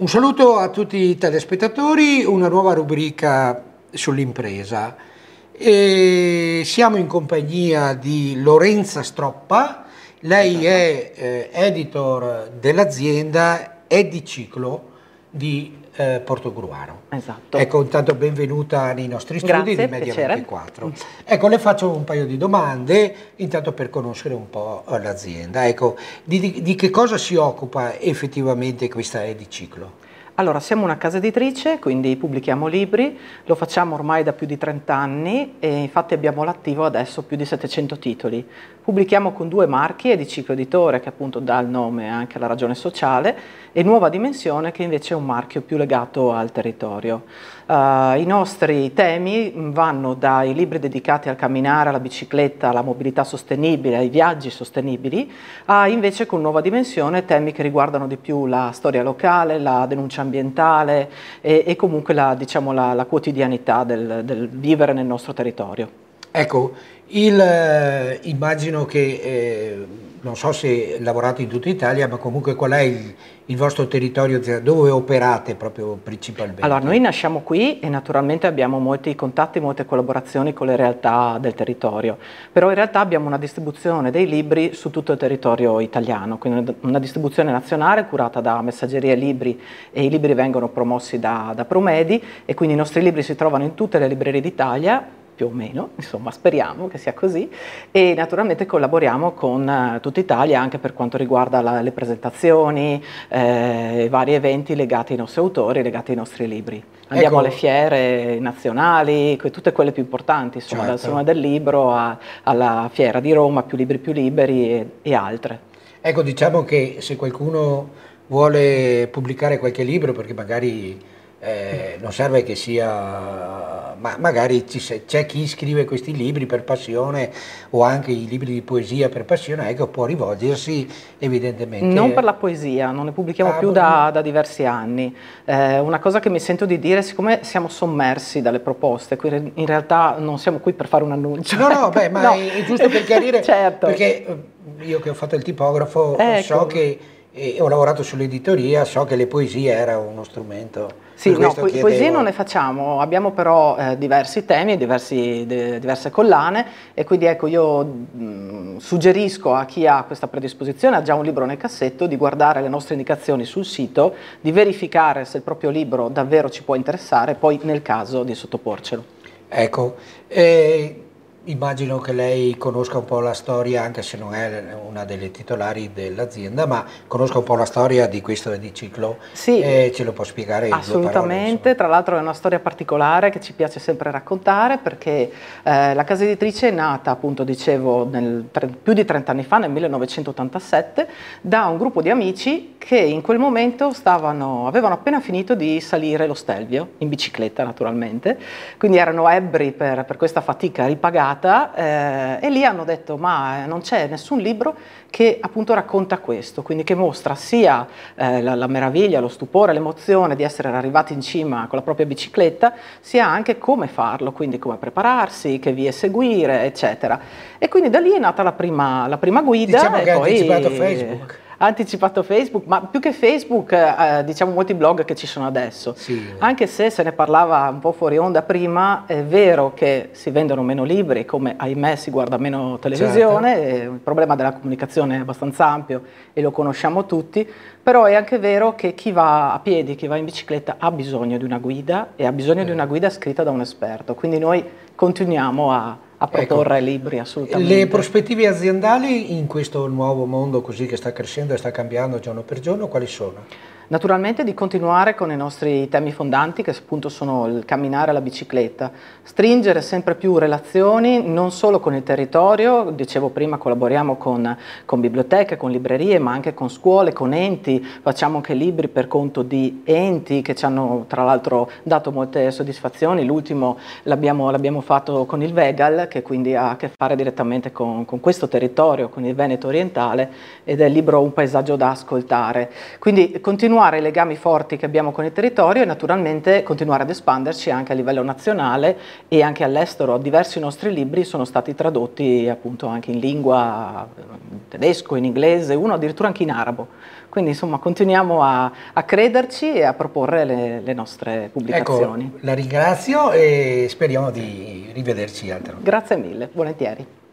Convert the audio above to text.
Un saluto a tutti i telespettatori, una nuova rubrica sull'impresa. siamo in compagnia di Lorenza Stroppa, lei è eh, editor dell'azienda Ediciclo di eh, Portogruaro. Esatto. Ecco, intanto benvenuta nei nostri studi Grazie, di Media piacere. 24. Ecco, le faccio un paio di domande, intanto per conoscere un po' l'azienda. Ecco, di, di, di che cosa si occupa effettivamente questa Ediciclo? Allora, siamo una casa editrice, quindi pubblichiamo libri, lo facciamo ormai da più di 30 anni e infatti abbiamo l'attivo adesso più di 700 titoli. Pubblichiamo con due marchi, Ediciclo Editore che appunto dà il nome anche alla ragione sociale e Nuova Dimensione che invece è un marchio più legato al territorio. Uh, I nostri temi mm, vanno dai libri dedicati al camminare, alla bicicletta, alla mobilità sostenibile, ai viaggi sostenibili, a invece con Nuova Dimensione temi che riguardano di più la storia locale, la denuncia ambientale e, e comunque la, diciamo, la, la quotidianità del, del, vivere nel nostro territorio. Ecco, il, eh, immagino che... Eh, non so se lavorate in tutta Italia, ma comunque qual è il, il vostro territorio, dove operate proprio principalmente? Allora, noi nasciamo qui e naturalmente abbiamo molti contatti, molte collaborazioni con le realtà del territorio, però in realtà abbiamo una distribuzione dei libri su tutto il territorio italiano, quindi una distribuzione nazionale curata da Messaggeria Libri e i libri vengono promossi da, da Promedi e quindi i nostri libri si trovano in tutte le librerie d'Italia più o meno, insomma speriamo che sia così e naturalmente collaboriamo con uh, tutta Italia anche per quanto riguarda la, le presentazioni, eh, i vari eventi legati ai nostri autori, legati ai nostri libri. Ecco. Andiamo ecco. alle fiere nazionali, tutte quelle più importanti, insomma, certo. dal Salone del Libro a, alla Fiera di Roma, più libri più liberi e, e altre. Ecco, diciamo che se qualcuno vuole pubblicare qualche libro perché magari eh, non serve che sia, ma magari c'è chi scrive questi libri per passione o anche i libri di poesia per passione, ecco può rivolgersi evidentemente. Non per la poesia, non ne pubblichiamo ah, più da, da, diversi anni. Eh, una cosa che mi sento di dire, siccome siamo sommersi dalle proposte, in realtà non siamo qui per fare un annuncio. No, no, beh, ma no. È, giusto per chiarire, certo. perché eh, io che ho fatto il tipografo ecco. so che e ho lavorato sull'editoria, so che le poesie era uno strumento. Sì, no, po- poesie non ne facciamo, abbiamo però eh, diversi temi, diversi, de- diverse collane e quindi ecco io mh, mm, suggerisco a chi ha questa predisposizione, ha già un libro nel cassetto, di guardare le nostre indicazioni sul sito, di verificare se il proprio libro davvero ci può interessare, poi nel caso di sottoporcelo. Ecco, eh, Immagino che lei conosca un po' la storia, anche se non è una delle titolari dell'azienda, ma conosca un po' la storia di questo ediciclo sì, e ce lo può spiegare in Assolutamente, parole, tra l'altro è una storia particolare che ci piace sempre raccontare perché eh, la casa editrice è nata, appunto dicevo, nel, tre, più di 30 anni fa, nel 1987, da un gruppo di amici che in quel momento stavano, avevano appena finito di salire lo Stelvio, in bicicletta naturalmente, quindi erano ebri per, per questa fatica ripagata andata eh, e lì hanno detto ma eh, non c'è nessun libro che appunto racconta questo, quindi che mostra sia eh, la, la, meraviglia, lo stupore, l'emozione di essere arrivati in cima con la propria bicicletta, sia anche come farlo, quindi come prepararsi, che vie seguire, eccetera. E quindi da lì è nata la prima, la prima guida. Diciamo e che poi... ha anticipato Facebook ha anticipato Facebook, ma più che Facebook, eh, eh, diciamo molti blog che ci sono adesso. Sì. Anche se se ne parlava un po' fuori onda prima, è vero che si vendono meno libri, come ahimè si guarda meno televisione, certo. Eh, il problema della comunicazione è abbastanza ampio e lo conosciamo tutti, però è anche vero che chi va a piedi, chi va in bicicletta ha bisogno di una guida e ha bisogno eh. di una guida scritta da un esperto. Quindi noi continuiamo a a ecco. proporre ecco, libri assolutamente. Le prospettive aziendali in questo nuovo mondo così che sta crescendo e sta cambiando giorno per giorno, quali sono? Naturalmente di continuare con i nostri temi fondanti che appunto sono il camminare alla bicicletta, stringere sempre più relazioni non solo con il territorio, dicevo prima collaboriamo con, con biblioteche, con librerie ma anche con scuole, con enti, facciamo anche libri per conto di enti che ci hanno tra l'altro dato molte soddisfazioni, l'ultimo l'abbiamo fatto con il Vegal che quindi ha a che fare direttamente con, con questo territorio, con il Veneto orientale ed è il libro Un paesaggio da ascoltare. Quindi continuare continuare i legami forti che abbiamo con il territorio e naturalmente continuare ad espanderci anche a livello nazionale e anche all'estero. Diversi nostri libri sono stati tradotti appunto anche in lingua in ehm, tedesco, in inglese, uno addirittura anche in arabo. Quindi insomma continuiamo a, a crederci e a proporre le, le nostre pubblicazioni. Ecco, la ringrazio e speriamo di rivederci altro. Grazie mille, volentieri.